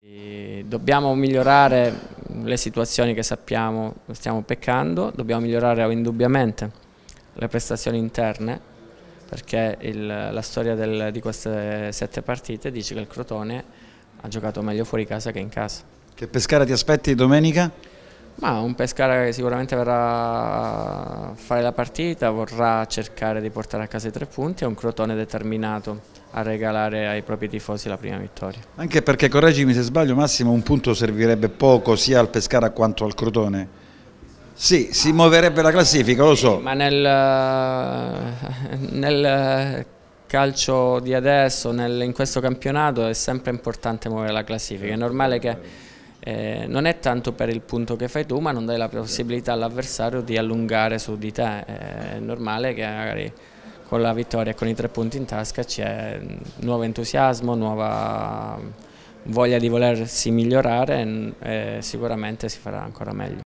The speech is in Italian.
Dobbiamo migliorare le situazioni che sappiamo stiamo peccando, dobbiamo migliorare indubbiamente le prestazioni interne perché il, la storia del, di queste sette partite dice che il Crotone ha giocato meglio fuori casa che in casa. Che Pescara ti aspetti domenica? Ma un Pescara che sicuramente verrà a fare la partita, vorrà cercare di portare a casa i tre punti, è un Crotone determinato a regalare ai propri tifosi la prima vittoria. Anche perché, correggimi se sbaglio Massimo, un punto servirebbe poco sia al Pescara quanto al Crotone. Sì, si muoverebbe la classifica, lo so. Ma nel, eh, nel calcio di adesso, nel, in questo campionato, è sempre importante muovere la classifica. È normale che eh, non è tanto per il punto che fai tu, ma non dai la possibilità all'avversario di allungare su di te. Eh, è normale che magari con la vittoria, con i tre punti in tasca c'è mm, nuovo entusiasmo, nuova mm, voglia di volersi migliorare mm, e sicuramente si farà ancora meglio.